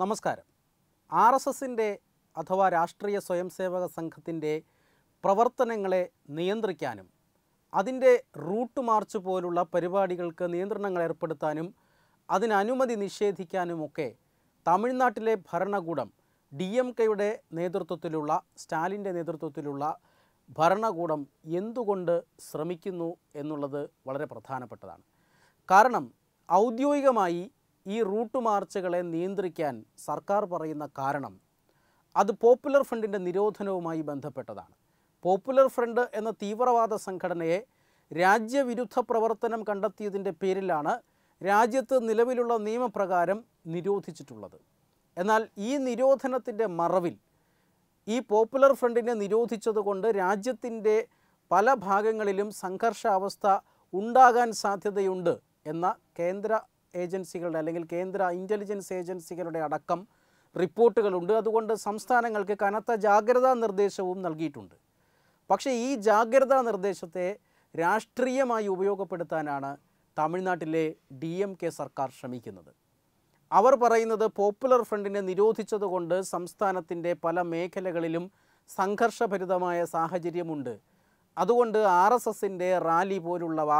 നമസ്കാരം R S എസിൻ്റെ അഥവാ രാഷ്ട്രീയ സ്വയംസേവക സംഘത്തിൻ്റെ പ്രവർത്തനങ്ങളെ നിയന്ത്രിക്കാനും അതിൻ്റെ റൂട്ട് മാർച്ച് പോലുള്ള പരിപാടികൾക്ക് നിയന്ത്രണങ്ങൾ ഏർപ്പെടുത്താനും അതിനനുമതി നിഷേധിക്കാനുമൊക്കെ തമിഴ്നാട്ടിലെ ഭരണകൂടം ഡി എം കെയുടെ നേതൃത്വത്തിലുള്ള സ്റ്റാലിൻ്റെ നേതൃത്വത്തിലുള്ള ഭരണകൂടം എന്തുകൊണ്ട് ശ്രമിക്കുന്നു എന്നുള്ളത് വളരെ പ്രധാനപ്പെട്ടതാണ് കാരണം ഔദ്യോഗികമായി ഈ റൂട്ട് മാർച്ചുകളെ നിയന്ത്രിക്കാൻ സർക്കാർ പറയുന്ന കാരണം അത് പോപ്പുലർ ഫ്രണ്ടിൻ്റെ നിരോധനവുമായി ബന്ധപ്പെട്ടതാണ് പോപ്പുലർ ഫ്രണ്ട് എന്ന തീവ്രവാദ സംഘടനയെ രാജ്യവിരുദ്ധ പ്രവർത്തനം കണ്ടെത്തിയതിൻ്റെ പേരിലാണ് രാജ്യത്ത് നിലവിലുള്ള നിയമപ്രകാരം നിരോധിച്ചിട്ടുള്ളത് എന്നാൽ ഈ നിരോധനത്തിൻ്റെ മറവിൽ ഈ പോപ്പുലർ ഫ്രണ്ടിനെ നിരോധിച്ചതുകൊണ്ട് രാജ്യത്തിൻ്റെ പല ഭാഗങ്ങളിലും സംഘർഷാവസ്ഥ ഉണ്ടാകാൻ സാധ്യതയുണ്ട് എന്ന കേന്ദ്ര ഏജൻസികളുടെ അല്ലെങ്കിൽ കേന്ദ്ര ഇൻ്റലിജൻസ് ഏജൻസികളുടെ അടക്കം റിപ്പോർട്ടുകളുണ്ട് അതുകൊണ്ട് സംസ്ഥാനങ്ങൾക്ക് കനത്ത ജാഗ്രതാ നിർദ്ദേശവും നൽകിയിട്ടുണ്ട് പക്ഷേ ഈ ജാഗ്രതാ നിർദ്ദേശത്തെ രാഷ്ട്രീയമായി ഉപയോഗപ്പെടുത്താനാണ് തമിഴ്നാട്ടിലെ ഡി എം കെ സർക്കാർ ശ്രമിക്കുന്നത് അവർ പറയുന്നത് പോപ്പുലർ ഫ്രണ്ടിനെ നിരോധിച്ചതുകൊണ്ട് സംസ്ഥാനത്തിൻ്റെ പല മേഖലകളിലും സംഘർഷഭരിതമായ സാഹചര്യമുണ്ട് അതുകൊണ്ട് ആർ എസ് എസിൻ്റെ റാലി പോലുള്ളവ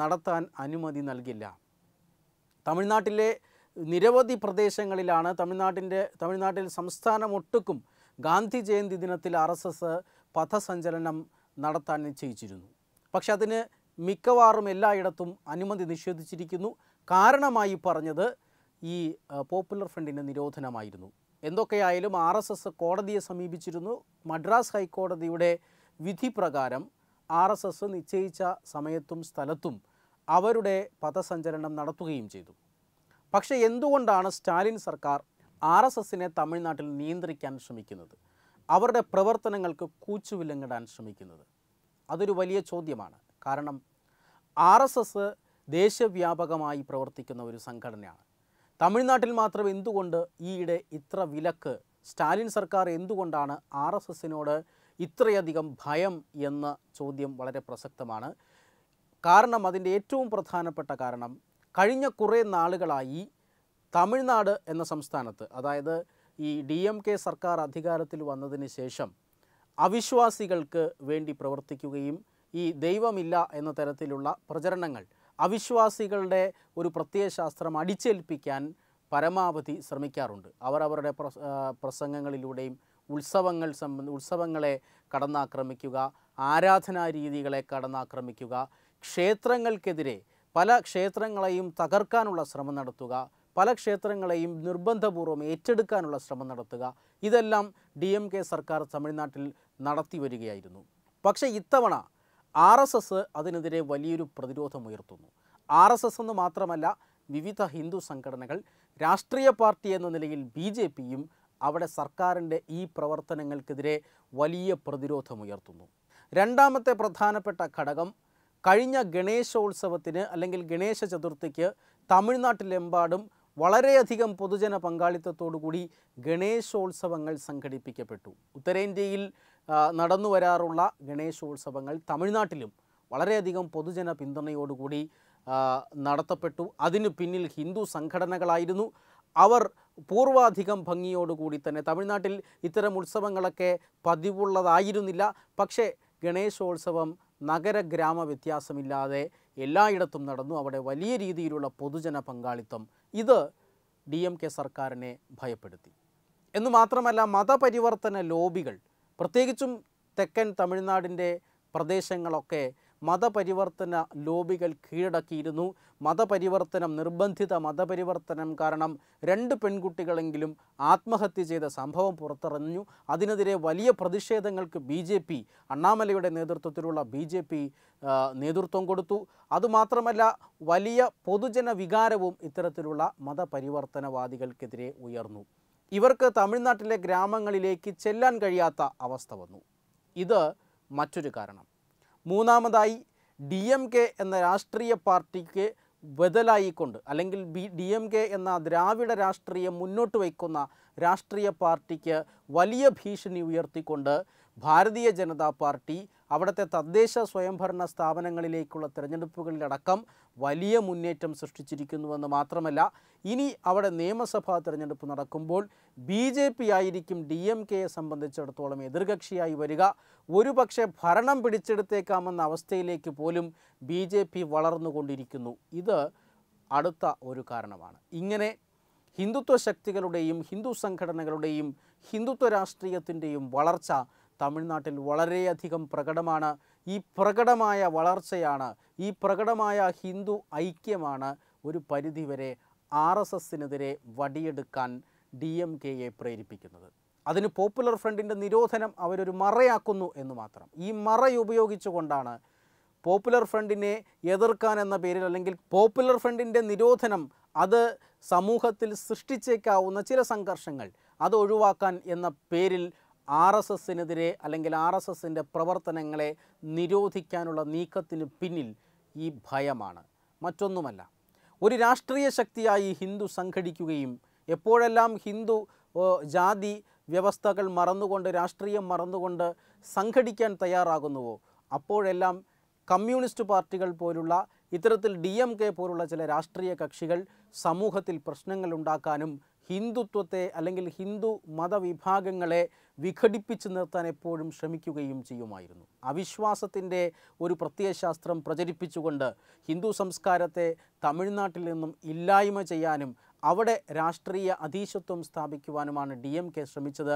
നടത്താൻ അനുമതി നൽകില്ല തമിഴ്നാട്ടിലെ നിരവധി പ്രദേശങ്ങളിലാണ് തമിഴ്നാട്ടിൻ്റെ തമിഴ്നാട്ടിൽ സംസ്ഥാനമൊട്ടുക്കും ഗാന്ധി ജയന്തി ദിനത്തിൽ ആർ എസ് എസ് പഥസഞ്ചലനം നടത്താൻ നിശ്ചയിച്ചിരുന്നു പക്ഷെ അതിന് മിക്കവാറും എല്ലായിടത്തും അനുമതി നിഷേധിച്ചിരിക്കുന്നു കാരണമായി പറഞ്ഞത് ഈ പോപ്പുലർ ഫ്രണ്ടിൻ്റെ നിരോധനമായിരുന്നു എന്തൊക്കെയായാലും ആർ എസ് എസ് കോടതിയെ സമീപിച്ചിരുന്നു മദ്രാസ് ഹൈക്കോടതിയുടെ വിധി പ്രകാരം ആർ എസ് എസ് നിശ്ചയിച്ച സമയത്തും സ്ഥലത്തും അവരുടെ പഥസഞ്ചരണം നടത്തുകയും ചെയ്തു പക്ഷേ എന്തുകൊണ്ടാണ് സ്റ്റാലിൻ സർക്കാർ ആർ എസ് എസിനെ തമിഴ്നാട്ടിൽ നിയന്ത്രിക്കാൻ ശ്രമിക്കുന്നത് അവരുടെ പ്രവർത്തനങ്ങൾക്ക് കൂച്ചുവില്ലങ്ങിടാൻ ശ്രമിക്കുന്നത് അതൊരു വലിയ ചോദ്യമാണ് കാരണം ആർ എസ് എസ് ദേശവ്യാപകമായി പ്രവർത്തിക്കുന്ന ഒരു സംഘടനയാണ് തമിഴ്നാട്ടിൽ മാത്രം എന്തുകൊണ്ട് ഈയിടെ ഇത്ര വിലക്ക് സ്റ്റാലിൻ സർക്കാർ എന്തുകൊണ്ടാണ് ആർ എസ് എസിനോട് ഇത്രയധികം ഭയം എന്ന ചോദ്യം വളരെ പ്രസക്തമാണ് കാരണം അതിൻ്റെ ഏറ്റവും പ്രധാനപ്പെട്ട കാരണം കഴിഞ്ഞ കുറേ നാളുകളായി തമിഴ്നാട് എന്ന സംസ്ഥാനത്ത് അതായത് ഈ ഡി എം കെ സർക്കാർ അധികാരത്തിൽ വന്നതിന് ശേഷം അവിശ്വാസികൾക്ക് വേണ്ടി പ്രവർത്തിക്കുകയും ഈ ദൈവമില്ല എന്ന തരത്തിലുള്ള പ്രചരണങ്ങൾ അവിശ്വാസികളുടെ ഒരു പ്രത്യയശാസ്ത്രം അടിച്ചേൽപ്പിക്കാൻ പരമാവധി ശ്രമിക്കാറുണ്ട് അവർ അവരുടെ പ്രസംഗങ്ങളിലൂടെയും ഉത്സവങ്ങൾ സംബന്ധ ഉത്സവങ്ങളെ കടന്നാക്രമിക്കുക ആരാധനാ രീതികളെ കടന്നാക്രമിക്കുക ക്ഷേത്രങ്ങൾക്കെതിരെ പല ക്ഷേത്രങ്ങളെയും തകർക്കാനുള്ള ശ്രമം നടത്തുക പല ക്ഷേത്രങ്ങളെയും നിർബന്ധപൂർവ്വം ഏറ്റെടുക്കാനുള്ള ശ്രമം നടത്തുക ഇതെല്ലാം ഡി എം കെ സർക്കാർ തമിഴ്നാട്ടിൽ നടത്തി വരികയായിരുന്നു പക്ഷേ ഇത്തവണ ആർ എസ് എസ് അതിനെതിരെ വലിയൊരു പ്രതിരോധമുയർത്തുന്നു ആർ എസ് എസ് എന്ന് മാത്രമല്ല വിവിധ ഹിന്ദു സംഘടനകൾ രാഷ്ട്രീയ പാർട്ടി എന്ന നിലയിൽ ബി ജെ പിയും അവിടെ സർക്കാരിൻ്റെ ഈ പ്രവർത്തനങ്ങൾക്കെതിരെ വലിയ പ്രതിരോധമുയർത്തുന്നു രണ്ടാമത്തെ പ്രധാനപ്പെട്ട ഘടകം കഴിഞ്ഞ ഗണേശോത്സവത്തിന് അല്ലെങ്കിൽ ഗണേശ ചതുർത്ഥിക്ക് തമിഴ്നാട്ടിലെമ്പാടും വളരെയധികം പൊതുജന പങ്കാളിത്തത്തോടുകൂടി ഗണേശോത്സവങ്ങൾ സംഘടിപ്പിക്കപ്പെട്ടു ഉത്തരേന്ത്യയിൽ നടന്നു വരാറുള്ള ഗണേശോത്സവങ്ങൾ തമിഴ്നാട്ടിലും വളരെയധികം പൊതുജന പിന്തുണയോടുകൂടി നടത്തപ്പെട്ടു അതിനു പിന്നിൽ ഹിന്ദു സംഘടനകളായിരുന്നു അവർ പൂർവാധികം ഭംഗിയോടുകൂടി തന്നെ തമിഴ്നാട്ടിൽ ഇത്തരം ഉത്സവങ്ങളൊക്കെ പതിവുള്ളതായിരുന്നില്ല പക്ഷേ ഗണേശോത്സവം നഗര ഗ്രാമ വ്യത്യാസമില്ലാതെ എല്ലായിടത്തും നടന്നു അവിടെ വലിയ രീതിയിലുള്ള പൊതുജന പങ്കാളിത്തം ഇത് ഡി എം കെ സർക്കാരിനെ ഭയപ്പെടുത്തി എന്ന് മാത്രമല്ല മതപരിവർത്തന ലോബികൾ പ്രത്യേകിച്ചും തെക്കൻ തമിഴ്നാടിൻ്റെ പ്രദേശങ്ങളൊക്കെ മതപരിവർത്തന ലോബികൾ കീഴടക്കിയിരുന്നു മതപരിവർത്തനം നിർബന്ധിത മതപരിവർത്തനം കാരണം രണ്ട് പെൺകുട്ടികളെങ്കിലും ആത്മഹത്യ ചെയ്ത സംഭവം പുറത്തിറഞ്ഞു അതിനെതിരെ വലിയ പ്രതിഷേധങ്ങൾക്ക് ബി ജെ പി അണ്ണാമലയുടെ നേതൃത്വത്തിലുള്ള ബി ജെ പി നേതൃത്വം കൊടുത്തു അതുമാത്രമല്ല വലിയ പൊതുജന വികാരവും ഇത്തരത്തിലുള്ള മതപരിവർത്തനവാദികൾക്കെതിരെ ഉയർന്നു ഇവർക്ക് തമിഴ്നാട്ടിലെ ഗ്രാമങ്ങളിലേക്ക് ചെല്ലാൻ കഴിയാത്ത അവസ്ഥ വന്നു ഇത് മറ്റൊരു കാരണം മൂന്നാമതായി ഡി എം കെ എന്ന രാഷ്ട്രീയ പാർട്ടിക്ക് ബദലായിക്കൊണ്ട് അല്ലെങ്കിൽ ബി ഡി എം കെ എന്ന ദ്രാവിഡ രാഷ്ട്രീയം മുന്നോട്ട് വയ്ക്കുന്ന രാഷ്ട്രീയ പാർട്ടിക്ക് വലിയ ഭീഷണി ഉയർത്തിക്കൊണ്ട് ഭാരതീയ ജനതാ പാർട്ടി അവിടുത്തെ തദ്ദേശ സ്വയംഭരണ സ്ഥാപനങ്ങളിലേക്കുള്ള തിരഞ്ഞെടുപ്പുകളിലടക്കം വലിയ മുന്നേറ്റം സൃഷ്ടിച്ചിരിക്കുന്നുവെന്ന് മാത്രമല്ല ഇനി അവിടെ നിയമസഭാ തിരഞ്ഞെടുപ്പ് നടക്കുമ്പോൾ ബി ജെ പി ആയിരിക്കും ഡി എം കെയെ സംബന്ധിച്ചിടത്തോളം എതിർകക്ഷിയായി വരിക ഒരുപക്ഷെ ഭരണം പിടിച്ചെടുത്തേക്കാമെന്ന അവസ്ഥയിലേക്ക് പോലും ബി വളർന്നുകൊണ്ടിരിക്കുന്നു ഇത് അടുത്ത ഒരു കാരണമാണ് ഇങ്ങനെ ഹിന്ദുത്വ ശക്തികളുടെയും ഹിന്ദു സംഘടനകളുടെയും ഹിന്ദുത്വ രാഷ്ട്രീയത്തിൻ്റെയും വളർച്ച തമിഴ്നാട്ടിൽ വളരെയധികം പ്രകടമാണ് ഈ പ്രകടമായ വളർച്ചയാണ് ഈ പ്രകടമായ ഹിന്ദു ഐക്യമാണ് ഒരു പരിധിവരെ ആർ എസ് എസിനെതിരെ വടിയെടുക്കാൻ ഡി എം കെയെ പ്രേരിപ്പിക്കുന്നത് അതിന് പോപ്പുലർ ഫ്രണ്ടിൻ്റെ നിരോധനം അവരൊരു മറയാക്കുന്നു എന്ന് മാത്രം ഈ മറ ഉപയോഗിച്ചുകൊണ്ടാണ് പോപ്പുലർ ഫ്രണ്ടിനെ എതിർക്കാൻ എന്ന പേരിൽ അല്ലെങ്കിൽ പോപ്പുലർ ഫ്രണ്ടിൻ്റെ നിരോധനം അത് സമൂഹത്തിൽ സൃഷ്ടിച്ചേക്കാവുന്ന ചില സംഘർഷങ്ങൾ അത് ഒഴിവാക്കാൻ എന്ന പേരിൽ ആർ എസ് എസിനെതിരെ അല്ലെങ്കിൽ ആർ എസ് എസിൻ്റെ പ്രവർത്തനങ്ങളെ നിരോധിക്കാനുള്ള നീക്കത്തിന് പിന്നിൽ ഈ ഭയമാണ് മറ്റൊന്നുമല്ല ഒരു രാഷ്ട്രീയ ശക്തിയായി ഹിന്ദു സംഘടിക്കുകയും എപ്പോഴെല്ലാം ഹിന്ദു ജാതി വ്യവസ്ഥകൾ മറന്നുകൊണ്ട് രാഷ്ട്രീയം മറന്നുകൊണ്ട് സംഘടിക്കാൻ തയ്യാറാകുന്നുവോ അപ്പോഴെല്ലാം കമ്മ്യൂണിസ്റ്റ് പാർട്ടികൾ പോലുള്ള ഇത്തരത്തിൽ ഡി എം കെ പോലുള്ള ചില രാഷ്ട്രീയ കക്ഷികൾ സമൂഹത്തിൽ പ്രശ്നങ്ങൾ ഉണ്ടാക്കാനും ഹിന്ദുത്വത്തെ അല്ലെങ്കിൽ ഹിന്ദു മതവിഭാഗങ്ങളെ വിഘടിപ്പിച്ച് നിർത്താൻ എപ്പോഴും ശ്രമിക്കുകയും ചെയ്യുമായിരുന്നു അവിശ്വാസത്തിൻ്റെ ഒരു പ്രത്യയശാസ്ത്രം പ്രചരിപ്പിച്ചുകൊണ്ട് ഹിന്ദു സംസ്കാരത്തെ തമിഴ്നാട്ടിൽ നിന്നും ഇല്ലായ്മ ചെയ്യാനും അവിടെ രാഷ്ട്രീയ അധീശത്വം സ്ഥാപിക്കുവാനുമാണ് ഡി എം കെ ശ്രമിച്ചത്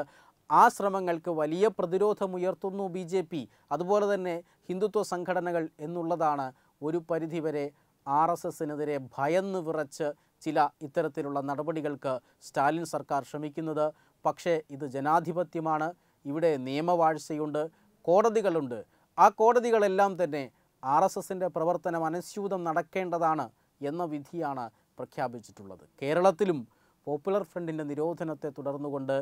ആ ശ്രമങ്ങൾക്ക് വലിയ പ്രതിരോധമുയർത്തുന്നു ബി ജെ പി അതുപോലെ തന്നെ ഹിന്ദുത്വ സംഘടനകൾ എന്നുള്ളതാണ് ഒരു പരിധിവരെ ആർ എസ് എസിനെതിരെ ഭയന്ന് വിറച്ച് ചില ഇത്തരത്തിലുള്ള നടപടികൾക്ക് സ്റ്റാലിൻ സർക്കാർ ശ്രമിക്കുന്നത് പക്ഷേ ഇത് ജനാധിപത്യമാണ് ഇവിടെ നിയമവാഴ്ചയുണ്ട് കോടതികളുണ്ട് ആ കോടതികളെല്ലാം തന്നെ ആർ എസ് എസിൻ്റെ പ്രവർത്തനം അനുസ്യൂതം നടക്കേണ്ടതാണ് എന്ന വിധിയാണ് പ്രഖ്യാപിച്ചിട്ടുള്ളത് കേരളത്തിലും പോപ്പുലർ ഫ്രണ്ടിൻ്റെ നിരോധനത്തെ തുടർന്നുകൊണ്ട്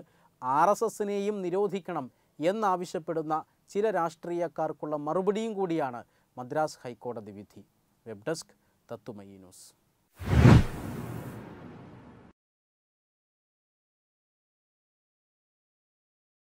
ആർ എസ് എസിനെയും നിരോധിക്കണം എന്നാവശ്യപ്പെടുന്ന ചില രാഷ്ട്രീയക്കാർക്കുള്ള മറുപടിയും കൂടിയാണ് മദ്രാസ് ഹൈക്കോടതി വിധി വെബ് ഡെസ്ക് തത്തുമയി ന്യൂസ്